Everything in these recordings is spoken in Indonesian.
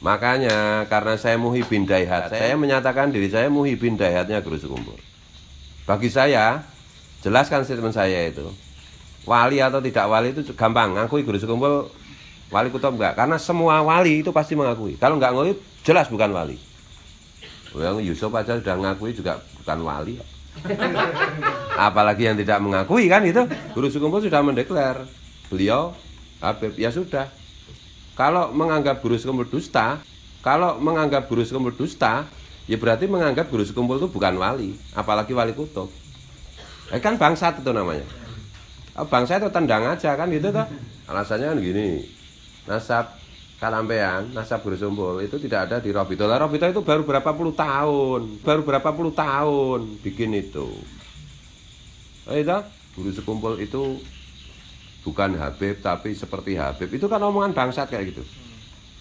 Makanya karena saya muhibin daihat, saya menyatakan diri saya muhibin daihatnya guru Lumpur. Bagi saya, jelaskan statement saya itu. Wali atau tidak wali itu gampang, ngakui guru Lumpur wali kutub enggak. Karena semua wali itu pasti mengakui. Kalau enggak ngakui, jelas bukan wali. yang Yusuf aja sudah ngakui juga bukan wali. Apalagi yang tidak mengakui kan itu. Guru Sukumpul sudah mendeklar. Beliau Habib, ya sudah kalau menganggap guru sekumpul dusta, kalau menganggap guru sekumpul dusta, ya berarti menganggap guru sekumpul itu bukan wali, apalagi wali kutub. Eh kan bangsa itu namanya. Oh, bangsa itu tendang aja kan gitu toh. Alasannya kan gini. Nasab kalampean, nasab guru sekumpul itu tidak ada di Robito. Lah Robito itu baru berapa puluh tahun, baru berapa puluh tahun bikin itu. Eh, oh, itu guru sekumpul itu bukan Habib tapi seperti Habib itu kan omongan bangsat kayak gitu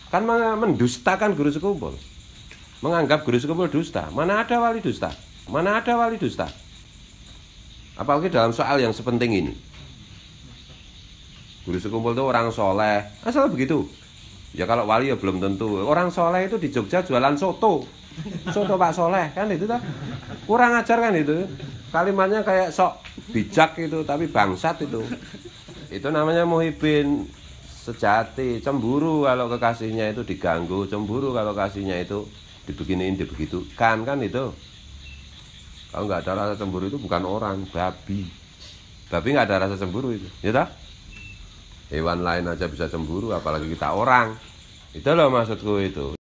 kan mendustakan guru sekumpul menganggap guru sekumpul dusta mana ada wali dusta mana ada wali dusta apalagi dalam soal yang sepenting ini guru sekumpul itu orang soleh asal begitu ya kalau wali ya belum tentu orang soleh itu di Jogja jualan soto soto Pak Soleh kan itu tak kurang ajar kan itu kalimatnya kayak sok bijak itu tapi bangsat itu itu namanya muhibin sejati cemburu kalau kekasihnya itu diganggu cemburu kalau kasihnya itu dibeginiin dibegitu kan kan itu kalau nggak ada rasa cemburu itu bukan orang babi babi nggak ada rasa cemburu itu ya tak hewan lain aja bisa cemburu apalagi kita orang itu loh maksudku itu